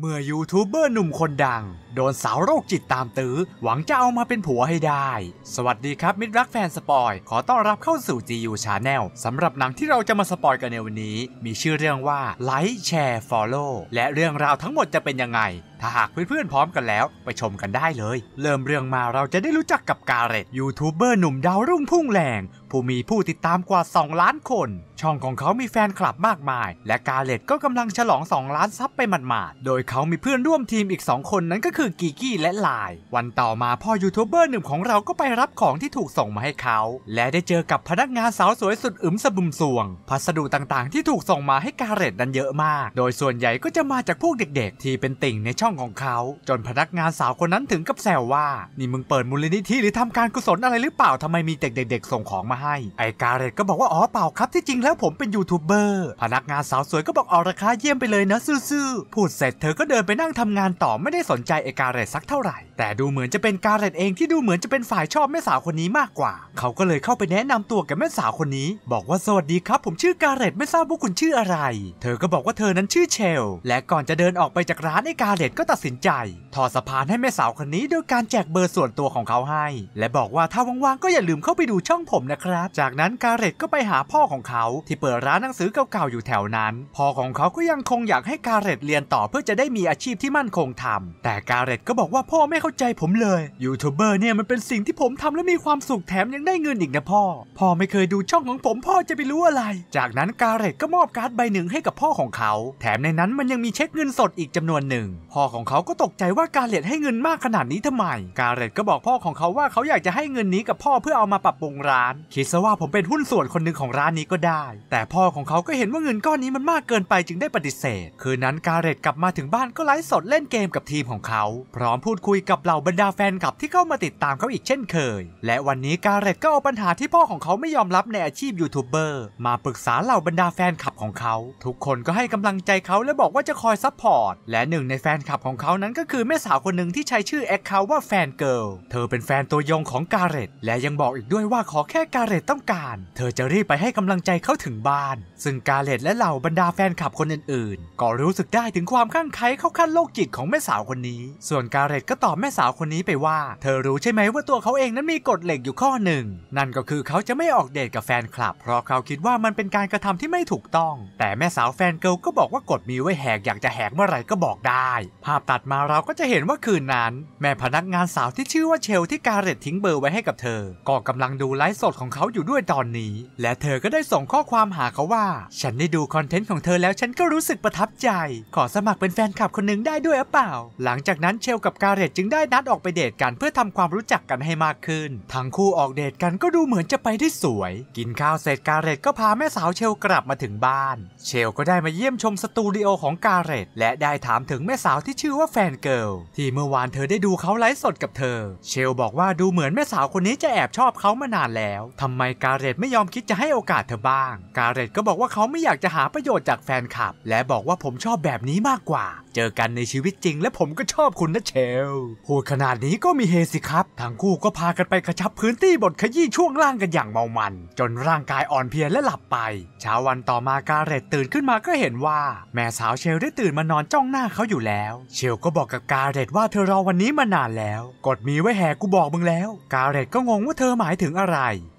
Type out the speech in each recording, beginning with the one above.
เมื่อยูทูบเบอร์หนุ่มคนดัง โดนสาวโรคจิตตามตื้อหวังจะเอามาเป็นผัวให้ได้ สวัสดีครับมิตรรักแฟนสปอยขอต้อนรับเข้าสู่ GU Channel สำหรับหนังที่เราจะมาสปอยกันในวันนี้ มีชื่อเรื่องว่าไลค์แชร์ฟอลโล่และเรื่องราวทั้งหมดจะเป็นยังไงถ้าหากเพื่อนๆพร้อมกันแล้ว ไปชมกันได้เลยเริ่มเรื่องมาเราจะได้รู้จักกับกาเรตยูทูบเบอร์หนุ่มดาวรุ่งพุ่งแรง ผู้มีผู้ติดตามกว่า 2 ล้านคน ช่องของเขา มีแฟนคลับมากมาย และกาเรตก็กำลังฉลอง 2 ล้านซับไปหมาดๆโดยเขามีเพื่อนร่วมทีมอีก2คนนั้นก็คือกีกี้และลายวันต่อมาพ่อยูทูบเบอร์หนุ่มของเราก็ไปรับของที่ถูกส่งมาให้เขาและได้เจอกับพนักงานสาวสวยสุดอึมสะบุมสวงพัสดุต่างๆ ที่ถูกส่งมาให้กาเรตนั้นเยอะมาก โดยส่วนใหญ่ก็จะมาจากพวกเด็ก ๆ ที่เป็นติ่งในช่ององของเขา จนพนักงานสาวคนนั้นถึงกับแซวว่า นี่มึงเปิดมูลนิธิหรือทำการกุศลอะไรหรือเปล่าทำไมมีเด็กๆส่งของมาให้ ไอ้กาเรตก็บอกว่าอ๋อเปล่าครับที่จริงแล้วผมเป็นยูทูบเบอร์ พนักงานสาวสวยก็บอกออราคาเยี่ยมไปเลยนะซื่อๆพูดเสร็จ เธอก็เดินไปนั่งทำงานต่อไม่ได้สนใจไอ้กาเรตสักเท่าไหร่ แต่ดูเหมือนจะเป็นกาเรตเองที่ดูเหมือนจะเป็นฝ่ายชอบแม่สาวคนนี้มากกว่า เขาก็เลยเข้าไปแนะนำตัวกับแม่สาวคนนี้ บอกว่าสวัสดีครับ ผมชื่อกาเรตไม่ทราบว่าคุณชื่ออะไร เธอก็บอกว่าเธอนั้นชื่อเชล และก่อนจะเดินออกไปจากร้านไอ้กาเรตก็็ตัดสินใจถอดสะพานให้แม่สาวคนนี้โดยการแจกเบอร์ส่วนตัวของเขาให้ และบอกว่าถ้าว่างๆก็อย่าลืมเข้าไปดูช่องผมนะครับ จากนั้นการเร็ตก็ไปหาพ่อของเขาที่เปิดร้านหนังสือเก่าๆอยู่แถวนั้นพ่อของเขาก็ยังคงอยากให้การเร็ตเรียนต่อเพื่อจะได้มีอาชีพที่มั่นคงทำแต่การเร็ตก็บอกว่าพ่อไม่เข้าใจผมเลยยูทูบเบอร์เนี่ยมันเป็นสิ่งที่ผมทำและมีความสุขแถมยังได้เงินอีกนะพ่อพ่อไม่เคยดูช่องของผมพ่อจะไปรู้อะไร จากนั้นการเร็ตก็มอบการ์ดใบหนึ่งให้กับพ่อของเขา แถมในนั้นมันยังมีเช็คเงินสดอีกจำนวนหนึ่งพ่อของเขาก็ตกใจว่ากาเลตให้เงินมากขนาดนี้ทำไม กาเลตก็บอกพ่อของเขาว่าเขาอยากจะให้เงินนี้กับพ่อเพื่อเอามาปรับปรุงร้านคิดซะว่าผมเป็นหุ้นส่วนคนหนึ่งของร้านนี้ก็ได้ แต่พ่อของเขาก็เห็นว่าเงินก้อนนี้มันมากเกินไปจึงได้ปฏิเสธ คืนนั้นกาเลตกลับมาถึงบ้านก็ไลฟ์สดเล่นเกมกับทีมของเขา พร้อมพูดคุยกับเหล่าบรรดาแฟนคลับที่เข้ามาติดตามเขาอีกเช่นเคย และวันนี้กาเลตก็เอาปัญหาที่พ่อของเขาไม่ยอมรับในอาชีพยูทูบเบอร์มาปรึกษาเหล่าบรรดาแฟนคลับของเขาทุกคนก็ให้กำลังใจเขาและบอกว่าจะคอยซัพพอร์ตและหนึ่งในแฟนคลับับของเขานั้นก็คือแม่สาวคนหนึ่งที่ใช้ชื่อแอคเคาว่าแฟนเกิลเธอเป็นแฟนตัวยงของกาเรตและยังบอกอีกด้วยว่าขอแค่กาเรตต้องการ เธอจะรีบไปให้กำลังใจเขาถึงบ้าน ซึ่งกาเรตและเหล่าบรรดาแฟนคลับคนอื่นๆ ก็รู้สึกได้ถึงความข้างไคลเข้าขั้นโลกจิตของแม่สาวคนนี้ ส่วนกาเรตก็ตอบแม่สาวคนนี้ไปว่า เธอรู้ใช่ไหมว่าตัวเขาเองนั้นมีกฎเหล็กอยู่ข้อหนึ่งนั่นก็คือเขาจะไม่ออกเดทกับแฟนคลับ เพราะเขาคิดว่ามันเป็นการกระทำที่ไม่ถูกต้อง แต่แม่สาวแฟนเกิลก็บอกว่ากฎมีไว้แหกอยากจะแหกเมื่อไหร่ก็บอกได้ภาพตัดมาเราก็จะเห็นว่าคืนนั้น แม่พนักงานสาวที่ชื่อว่าเชลที่การเรตทิ้งเบอร์ไว้ให้กับเธอ ก็กำลังดูไลฟ์สดของเขาอยู่ด้วยตอนนี้ และเธอก็ได้ส่งข้อความหาเขาว่า ฉันได้ดูคอนเทนต์ของเธอแล้วฉันก็รู้สึกประทับใจ ขอสมัครเป็นแฟนคลับคนหนึ่งได้ด้วยหรือเปล่า หลังจากนั้นเชลกับการเรตจึงได้นัดออกไปเดทกันเพื่อทำความรู้จักกันให้มากขึ้น ทั้งคู่ออกเดทกันก็ดูเหมือนจะไปได้สวย กินข้าวเสร็จการเรตก็พาแม่สาวเชลกลับมาถึงบ้าน เชลก็ได้มาเยี่ยมชมสตูดิโอของการเรตและได้ถามถึงแม่สาวที่ที่ชื่อว่าแฟนเกิลที่เมื่อวานเธอได้ดูเขาไลฟ์สดกับเธอ เชลบอกว่าดูเหมือนแม่สาวคนนี้จะแอบชอบเขามานานแล้ว ทำไมกาเรตไม่ยอมคิดจะให้โอกาสเธอบ้าง กาเรตก็บอกว่าเขาไม่อยากจะหาประโยชน์จากแฟนคลับ และบอกว่าผมชอบแบบนี้มากกว่า เจอกันในชีวิตจริงและผมก็ชอบคุณนะเชลพูดขนาดนี้ก็มีเฮสิครับทั้งคู่ก็พากันไปกระชับพื้นที่บทขยี้ช่วงล่างกันอย่างเมามัน จนร่างกายอ่อนเพลียและหลับไปเช้าวันต่อมากาเรตตื่นขึ้นมาก็เห็นว่า แม่สาวเชลได้ตื่นมานอนจ้องหน้าเขาอยู่แล้วเชลก็บอกกับกาเรตว่าเธอรอวันนี้มานานแล้ว กดมีไว้แหกกูบอกมึงแล้ว กาเรตก็งงว่าเธอหมายถึงอะไร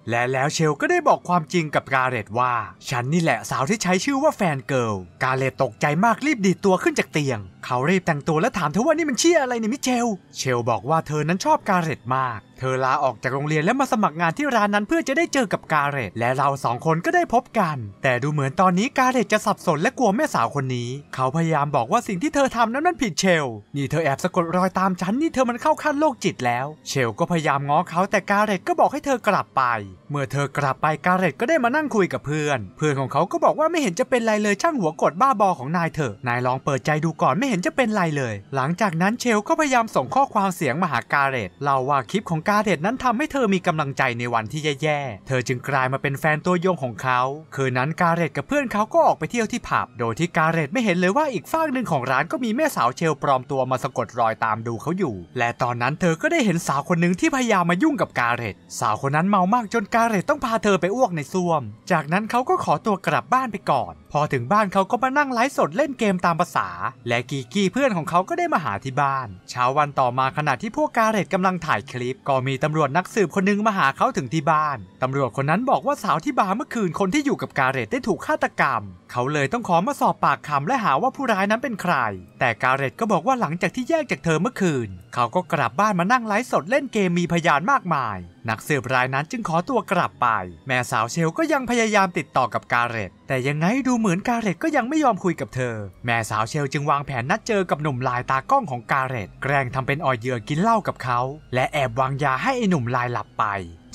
และแล้วเชลก็ได้บอกความจริงกับกาเรตว่า ฉันนี่แหละสาวที่ใช้ชื่อว่าแฟนเกิลกาเรตตกใจมากรีบดีดตัวขึ้นจากเตียง เขารีบแต่งตัวและถามเธอว่านี่มันเชี่ยอะไรเนี่ยมิเชล เชลบอกว่าเธอนั้นชอบกาเรตมาก เธอลาออกจากโรงเรียนและมาสมัครงานที่ร้านนั้นเพื่อจะได้เจอกับกาเรตและเราสองคนก็ได้พบกัน แต่ดูเหมือนตอนนี้กาเรตจะสับสนและกลัวแม่สาวคนนี้ เขาพยายามบอกว่าสิ่งที่เธอทำนั้นมันผิดเชลนี่เธอแอบสะกดรอยตามฉันนี่เธอมันเข้าขั้นโรคจิตแล้ว เชลก็พยายามง้อเขาแต่กาเรตก็บอกให้เธอกลับไปเมื่อเธอกลับไปกาเรตก็ได้มานั่งคุยกับเพื่อน เพื่อนของเขาก็บอกว่าไม่เห็นจะเป็นไรเลยช่างหัวกดบ้าบอของนายเถอะนายลองเปิดใจดูก่อนไม่เห็นจะเป็นไรเลย หลังจากนั้นเชลก็พยายามส่งข้อความเสียงมาหากาเรตเล่าว่าคลิปของกาเรตนั้นทำให้เธอมีกำลังใจในวันที่แย่ๆ เธอจึงกลายมาเป็นแฟนตัวยงของเขา คืนนั้นกาเรตกับเพื่อนเขาก็ออกไปเที่ยวที่ผับ โดยที่กาเรตไม่เห็นเลยว่าอีกฝั่งหนึ่งของร้านก็มีแม่สาวเชลปลอมตัวมาสะกดรอยตามดูเขาอยู่ และตอนนั้นเธอก็ได้เห็นสาวคนหนึ่งที่พยายามมายุ่งกับกาเรตสาวคนนั้นเมามากจนการเรตต้องพาเธอไปอ้วกในซ่วม จากนั้นเขาก็ขอตัวกลับบ้านไปก่อนพอถึงบ้านเขาก็มานั่งไลฟ์สดเล่นเกมตามภาษา และกีกี้เพื่อนของเขาก็ได้มาหาที่บ้าน เช้าวันต่อมาขณะที่พวกกาเรตกำลังถ่ายคลิป ก็มีตำรวจนักสืบคนนึงมาหาเขาถึงที่บ้าน ตำรวจคนนั้นบอกว่าสาวที่บาร์เมื่อคืนคนที่อยู่กับกาเรตได้ถูกฆาตกรรมเขาเลยต้องขอมาสอบปากคำและหาว่าผู้ร้ายนั้นเป็นใคร แต่กาเรตก็บอกว่าหลังจากที่แยกจากเธอเมื่อคืนเขาก็กลับบ้านมานั่งไลฟ์สดเล่นเกมมีพยานมากมายนักสืบรายนั้นจึงขอตัวกลับไป แม่สาวเชลก็ยังพยายามติดต่อกับกาเรตแต่ยังไงดูเหมือนกาเรตก็ยังไม่ยอมคุยกับเธอ แม่สาวเชลจึงวางแผนนัดเจอกับหนุ่มลายตากล้องของกาเรตแกล้งทำเป็นอ่อยเหยื่อกินเหล้ากับเขา และแอบวางยาให้ไอหนุ่มลายหลับไป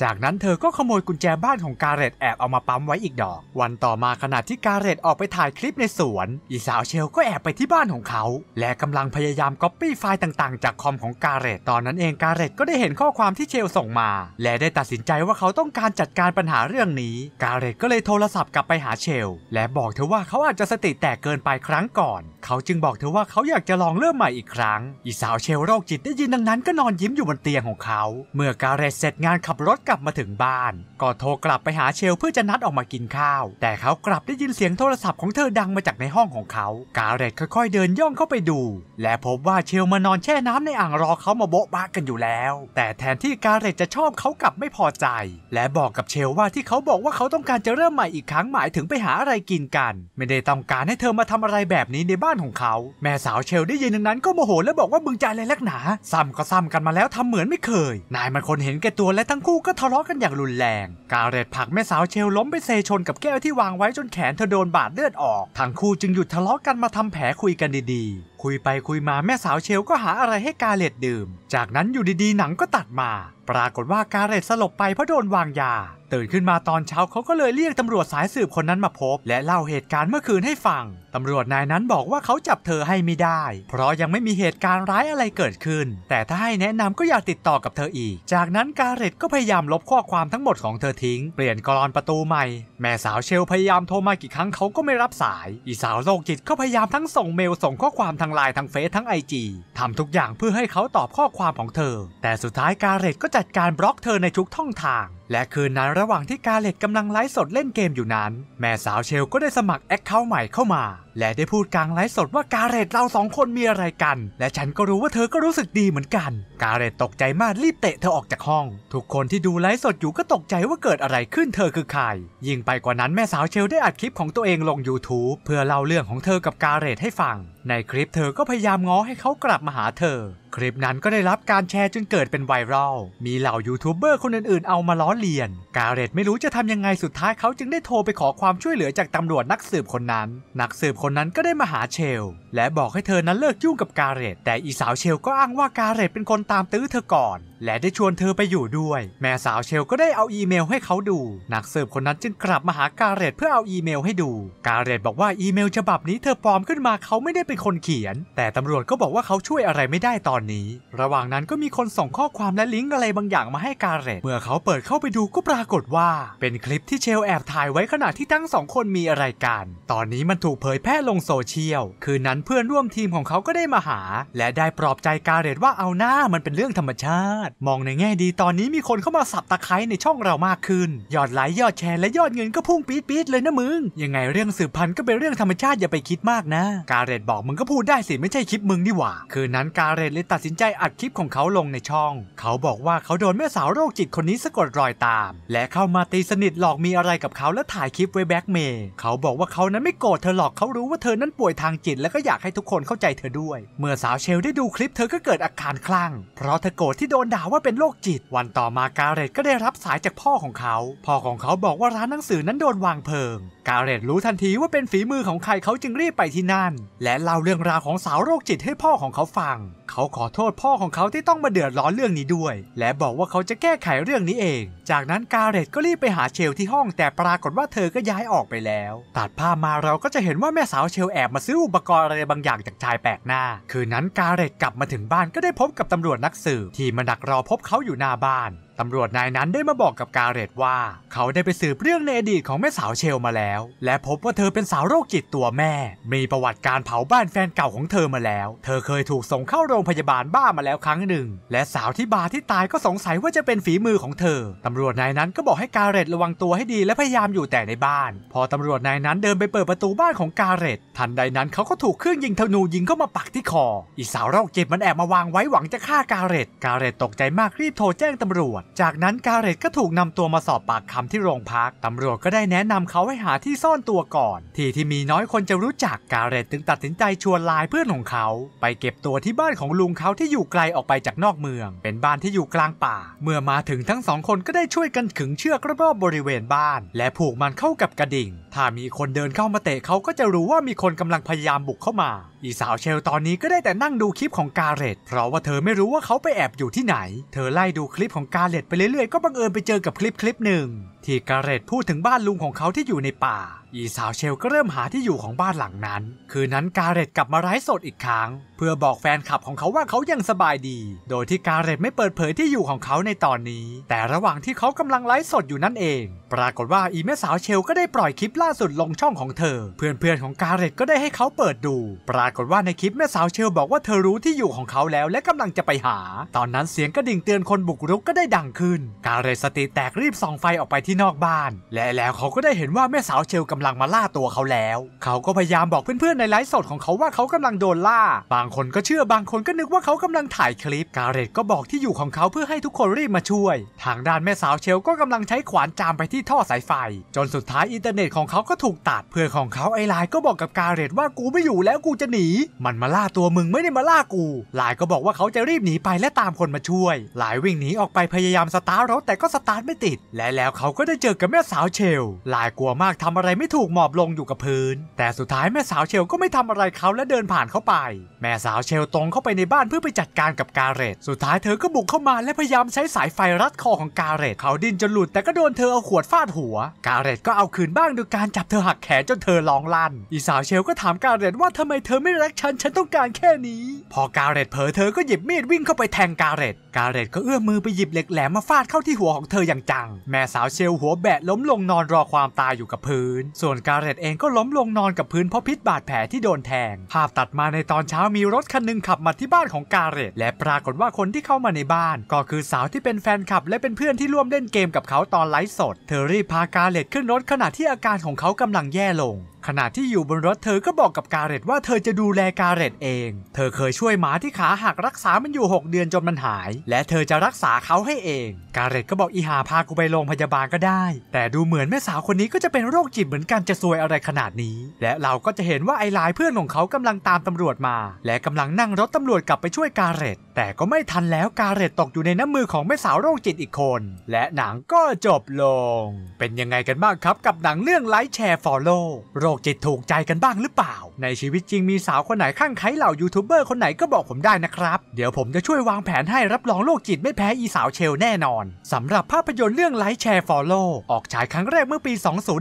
จากนั้นเธอก็ขโมยกุญแจบ้านของกาเรตแอบเอามาปั๊มไว้อีกดอก วันต่อมาขณะที่กาเรตออกไปถ่ายคลิปในสวนอีสาวเชลก็แอบไปที่บ้านของเขา และกำลังพยายามก๊อปปี้ไฟล์ต่าง ๆ จากคอมของกาเรตตอนนั้นเองกาเรตก็ได้เห็นข้อความที่เชลส่งมา และได้ตัดสินใจว่าเขาต้องการจัดการปัญหาเรื่องนี้กาเรตก็เลยโทรศัพท์กลับไปหาเชล และบอกเธอ ว่าเขาอาจจะสติแตกเกินไปครั้งก่อน เขาจึงบอกเธอว่าเขาอยากจะลองเริ่มใหม่อีกครั้งอีสาวเชลโรคจิตได้ยินดังนั้นก็นอนยิ้มอยู่บนเตียงของเขา เมื่อกาเรตเสร็จงานขับรถกลับมาถึงบ้านก็โทรกลับไปหาเชลเพื่อจะนัดออกมากินข้าว แต่เขากลับได้ยินเสียงโทรศัพท์ของเธอดังมาจากในห้องของเขา กาเรตค่อย ๆเดินย่องเข้าไปดูและพบว่าเชลมานอนแช่น้ำในอ่างรอเขามาโบ๊ะบ้ากันอยู่แล้ว แต่แทนที่กาเรตจะชอบเขากลับไม่พอใจ และบอกกับเชลว่าที่เขาบอกว่าเขาต้องการจะเริ่มใหม่อีกครั้งหมายถึงไปหาอะไรกินกัน ไม่ได้ต้องการให้เธอมาทำอะไรแบบนี้ในบ้านของเขา แม่สาวเชลได้ยินดังนั้นก็โมโหและบอกว่ามึงใจอะไรลักหนาซ้ำก็ซ้ำกันมาแล้วทำเหมือนไม่เคยนายมันคนเห็นแก่ตัวและทั้งคู่ก็ทะเลาะกันอย่างรุนแรง กาเรตผักแม่สาวเชลล้มไปเซชนกับแก้วที่วางไว้ จนแขนเธอโดนบาดเลือดออก ทั้งคู่จึงหยุดทะเลาะกันมาทำแผลคุยกันดีคุยไปคุยมาแม่สาวเชลก็หาอะไรให้กาเลตดื่ม จากนั้นอยู่ดีๆหนังก็ตัดมา ปรากฏว่ากาเลตสลบไปเพราะโดนวางยาตื่นขึ้นมาตอนเช้าเขาก็เลยเรียกตำรวจสายสืบคนนั้นมาพบ และเล่าเหตุการณ์เมื่อคืนให้ฟังตำรวจนายนั้นบอกว่าเขาจับเธอให้ไม่ได้ เพราะยังไม่มีเหตุการณ์ร้ายอะไรเกิดขึ้น แต่ถ้าให้แนะนำก็อย่าติดต่อกับเธออีก จากนั้นกาเรตก็พยายามลบข้อความทั้งหมดของเธอทิ้งเปลี่ยนกรอนประตูใหม่แม่สาวเชลพยายามโทรมากี่ครั้งเขาก็ไม่รับสาย อีสาวโรคจิตก็พยายามทั้งส่งเมลส่งข้อความทางไลน์ทั้งเฟซทั้งไอจีทำทุกอย่างเพื่อให้เขาตอบข้อความของเธอ แต่สุดท้ายการเรตก็จัดการบล็อกเธอในทุกท่องทางและคืนนั้นระหว่างที่กาเล็ตกำลังไลฟ์สดเล่นเกมอยู่นั้น แม่สาวเชลก็ได้สมัครแอคเคาท์ใหม่เข้ามา และได้พูดกลางไลฟ์สดว่ากาเล็ตเราสองคนมีอะไรกัน และฉันก็รู้ว่าเธอก็รู้สึกดีเหมือนกัน กาเล็ตตกใจมากรีบเตะเธอออกจากห้อง ทุกคนที่ดูไลฟ์สดอยู่ก็ตกใจว่าเกิดอะไรขึ้นเธอคือใครยิ่งไปกว่านั้นแม่สาวเชลได้อัดคลิปของตัวเองลง YouTube เพื่อเล่าเรื่องของเธอกับกาเล็ตให้ฟังในคลิปเธอก็พยายามง้อให้เขากลับมาหาเธอคลิปนั้นก็ได้รับการแชร์จนเกิดเป็นไวรัล มีเหล่ายูทูบเบอร์คนอื่น ๆ เอามาล้อเลียน กาเรตไม่รู้จะทำยังไงสุดท้ายเขาจึงได้โทรไปขอความช่วยเหลือจากตำรวจนักสืบคนนั้น นักสืบคนนั้นก็ได้มาหาเชล และบอกให้เธอนั้นเลิกยุ่งกับกาเรตแต่อีสาวเชลก็อ้างว่ากาเรตเป็นคนตามตื้อเธอก่อนและได้ชวนเธอไปอยู่ด้วย แม่สาวเชล ก็ได้เอาอีเมลให้เขาดู นักสืบคนนั้นจึงกลับมาหาการเรตเพื่อเอาอีเมลให้ดู การเรตบอกว่าอีเมลฉบับนี้ เธอปลอมขึ้นมาเขาไม่ได้เป็นคนเขียน แต่ตำรวจก็บอกว่าเขาช่วยอะไรไม่ได้ตอนนี้ ระหว่างนั้นก็มีคนส่งข้อความและลิงก์อะไรบางอย่างมาให้การเรต เมื่อเขาเปิดเข้าไปดูก็ปรากฏว่า เป็นคลิปที่เชลแอบถ่ายไว้ขณะที่ทั้งสองคนมีอะไรกัน ตอนนี้มันถูกเผยแพร่ลงโซเชียล คืนนั้นเพื่อนร่วมทีมของเขาก็ได้มาหา และได้ปลอบใจการเรตว่าเอาหน้ามันเป็นเรื่องธรรมชาติติมองในแง่ดีตอนนี้มีคนเข้ามาสับตะไคร้ในช่องเรามากขึ้นยอดไลค์ยอดแชร์และยอดเงินก็พุ่งปี๊ดปีเลยนะมึงยังไงเรื่องสืบพันธุ์ก็เป็นเรื่องธรรมชาติอย่าไปคิดมากนะ กาเรตบอกมึงก็พูดได้สิไม่ใช่คลิปมึงนี่หว่าคืนนั้นกาเรตเลยตัดสินใจอัดคลิปของเขาลงในช่อง เขาบอกว่าเขาโดนแม่สาวโรคจิตคนนี้สะกดรอยตามและเข้ามาตีสนิทหลอกมีอะไรกับเขาและถ่ายคลิปไว้แบ็กเมย์เขาบอกว่าเขานั้นไม่โกรธเธอหรอกเขารู้ว่าเธอนั้นป่วยทางจิตและก็อยากให้ทุกคนเข้าใจเธอด้วย เมื่อสาวเชลได้ดูคลิปเธอก็เกิดอาการคลั่งเพราะเธอโกรธที่โดนด่าาว่าเป็นโรคจิต วันต่อมากาเรตก็ได้รับสายจากพ่อของเขา พ่อของเขาบอกว่าร้านหนังสือนั้นโดนวางเพลิงกาเรตรู้ทันทีว่าเป็นฝีมือของใครเขาจึงรีบไปที่นั่นและเล่าเรื่องราวของสาวโรคจิตให้พ่อของเขาฟังเขาขอโทษพ่อของเขาที่ต้องมาเดือดร้อนเรื่องนี้ด้วย และบอกว่าเขาจะแก้ไขเรื่องนี้เอง จากนั้นกาเรตก็รีบไปหาเชลที่ห้อง แต่ปรากฏว่าเธอก็ย้ายออกไปแล้วตัดภาพมาเราก็จะเห็นว่าแม่สาวเชลแอบมาซื้ออุปกรณ์อะไรบางอย่างจากชายแปลกหน้าคืนนั้นกาเรตกลับมาถึงบ้านก็ได้พบกับตำรวจนักสืบที่มาดักรอพบเขาอยู่หน้าบ้านตำรวจนายนั้นได้มาบอกกับกาเรตว่าเขาได้ไปสืบเรื่องในอดีตของแม่สาวเชลมาแล้ว และพบว่าเธอเป็นสาวโรคจิตตัวแม่ มีประวัติการเผาบ้านแฟนเก่าของเธอมาแล้ว เธอเคยถูกส่งเข้าโรงพยาบาลบ้ามาแล้วครั้งหนึ่ง และสาวที่บาที่ตายก็สงสัยว่าจะเป็นฝีมือของเธอ ตำรวจนายนั้นก็บอกให้กาเรตระวังตัวให้ดีและพยายามอยู่แต่ในบ้าน พอตำรวจนายนั้นเดินไปเปิดประตูบ้านของกาเรต ทันใดนั้นเขาก็ถูกเครื่องยิงธนูยิงเข้ามาปักที่คอ อีสาวโรคจิตมันแอบมาวางไว้หวังจะฆ่ากาเรต กาเรตตกใจมากรีบโทรแจ้งตำรวจจากนั้นกาเรตก็ถูกนำตัวมาสอบปากคำที่โรงพัก ตำรวจก็ได้แนะนำเขาให้หาที่ซ่อนตัวก่อน ที่ที่มีน้อยคนจะรู้จักกาเรตจึงตัดสินใจชวนลายเพื่อนของเขา ไปเก็บตัวที่บ้านของลุงเขาที่อยู่ไกลออกไปจากนอกเมือง เป็นบ้านที่อยู่กลางป่า เมื่อมาถึงทั้งสองคนก็ได้ช่วยกันขึงเชือกรอบบริเวณบ้าน และผูกมันเข้ากับกระดิ่ง ถ้ามีคนเดินเข้ามาเตะเขาก็จะรู้ว่ามีคนกำลังพยายามบุกเข้ามาอีสาวเชลตอนนี้ก็ได้แต่นั่งดูคลิปของกาเรตเพราะว่าเธอไม่รู้ว่าเขาไปแอบอยู่ที่ไหน เธอไล่ดูคลิปของกาเรตไปเรื่อยๆก็บังเอิญไปเจอกับคลิปคลิปหนึ่งที่กาเรตพูดถึงบ้านลุงของเขาที่อยู่ในป่า อีสาวเชลก็เริ่มหาที่อยู่ของบ้านหลังนั้น คืนนั้นกาเรตกลับมาไร้สดอีกครั้ง เพื่อบอกแฟนคลับของเขาว่าเขายังสบายดี โดยที่กาเรตไม่เปิดเผยที่อยู่ของเขาในตอนนี้ แต่ระหว่างที่เขากำลังไลฟ์สดอยู่นั่นเอง ปรากฏว่าอีแม่สาวเชลก็ได้ปล่อยคลิปล่าสุดลงช่องของเธอ เพื่อนๆของกาเรตก็ได้ให้เขาเปิดดู ปรากฏว่าในคลิปแม่สาวเชล บอกว่าเธอรู้ที่อยู่ของเขาแล้วและกำลังจะไปหา ตอนนั้นเสียงกระดิ่งเตือนคนบุกรุกก็ได้ดังขึ้น กาเรตสติแตกรีบส่องไฟออกไปที่ที่นอกบ้านและแล้วเขาก็ได้เห็นว่าแม่สาวเชลกำลังมาล่าตัวเขาแล้ว เขาก็พยายามบอกเพื่อนๆในไลฟ์สดของเขาว่าเขากำลังโดนล่า บางคนก็เชื่อบางคนก็นึกว่าเขากำลังถ่ายคลิป การเรตก็บอกที่อยู่ของเขาเพื่อให้ทุกคนรีบมาช่วย ทางด้านแม่สาวเชลก็กำลังใช้ขวานจามไปที่ท่อสายไฟ จนสุดท้ายอินเทอร์เน็ตของเขาก็ถูกตัดเพื่อนของเขาไอไลน์ก็บอกกับการเรตว่ากูไม่อยู่แล้วกูจะหนี มันมาล่าตัวมึงไม่ได้มาล่ากูลายก็บอกว่าเขาจะรีบหนีไปและตามคนมาช่วยหลายวิ่งหนีออกไปพยายามสตาร์ทรถแต่ก็สตาร์ทไม่ติดและแล้วเขากก็ได้เจอกับแม่สาวเชลลายกลัวมากทำอะไรไม่ถูกหมอบลงอยู่กับพื้น แต่สุดท้ายแม่สาวเชลก็ไม่ทำอะไรเขาและเดินผ่านเข้าไป แม่สาวเชลตรงเข้าไปในบ้านเพื่อไปจัดการกับกาเรตสุดท้ายเธอก็บุกเข้ามาและพยายามใช้สายไฟรัดคอของกาเรตเขาดิ้นจนหลุดแต่ก็โดนเธอเอาขวดฟาดหัว กาเรตก็เอาคืนบ้างโดยการจับเธอหักแขนจนเธอร้องลั่นอีสาวเชลก็ถามกาเรตว่าทำไมเธอไม่รักฉันฉันต้องการแค่นี้ พอกาเรตเผลอเธอก็หยิบมีดวิ่งเข้าไปแทงกาเรตกาเรตก็เอื้อมมือไปหยิบเหล็กแหลมมาฟาดเข้าที่หัวของเธออย่างจัง แม่สาวเชลลหัวแบะล้มลงนอนรอความตายอยู่กับพื้น ส่วนการเรตเองก็ล้มลงนอนกับพื้นเพราะพิษบาดแผลที่โดนแทง ภาพตัดมาในตอนเช้ามีรถคันหนึ่งขับมาที่บ้านของการเรตและปรากฏว่าคนที่เข้ามาในบ้านก็คือสาวที่เป็นแฟนคลับและเป็นเพื่อนที่ร่วมเล่นเกมกับเขาตอนไลฟ์สด เธอรีบพาการเรตขึ้นรถขณะที่อาการของเขากำลังแย่ลงขณะที่อยู่บนรถ เธอก็บอกกับกาเรตว่าเธอจะดูแลกาเรตเอง เธอเคยช่วยหมาที่ขาหักรักษามันอยู่ 6 เดือนจนมันหาย และเธอจะรักษาเขาให้เอง กาเรตก็บอกอีหาพากูไปโรงพยาบาลก็ได้ แต่ดูเหมือนแม่สาวคนนี้ก็จะเป็นโรคจิตเหมือนกันจะซวยอะไรขนาดนี้ และเราก็จะเห็นว่าไอ้ลายเพื่อนของเขากำลังตามตำรวจมา และกำลังนั่งรถตำรวจกลับไปช่วยกาเรต แต่ก็ไม่ทันแล้วกาเรตตกอยู่ในน้ำมือของแม่สาวโรคจิตอีกคน และหนังก็จบลง เป็นยังไงกันบ้างครับกับหนังเรื่องไลท์แชร์ฟอลโล่คจิตถูกใจกันบ้างหรือเปล่า ในชีวิตจริงมีสาวคนไหนข้างใครเหล่ายูทูบเบอร์คนไหนก็บอกผมได้นะครับ เดี๋ยวผมจะช่วยวางแผนให้รับรองโรคจิตไม่แพ้อีสาวเชลแน่นอน สำหรับภาพยนตร์เรื่องไลท์แชร์ฟอลโล่ออกฉายครั้งแรกเมื่อปี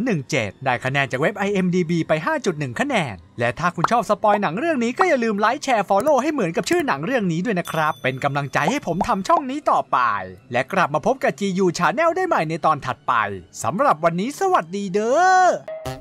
2017 ได้คะแนนจากเว็บ IMDB ไป 5.1 คะแนน และถ้าคุณชอบสปอยหนังเรื่องนี้ก็อย่าลืมไลท์แชร์ฟอลโล่ให้เหมือนกับชื่อหนังเรื่องนี้ด้วยนะครับ เป็นกำลังใจให้ผมทำช่องนี้ต่อไป และกลับมาพบกับ GU Channel ได้ใหม่ในตอนถัดไป สำหรับวันนี้สวัสดีเด้อ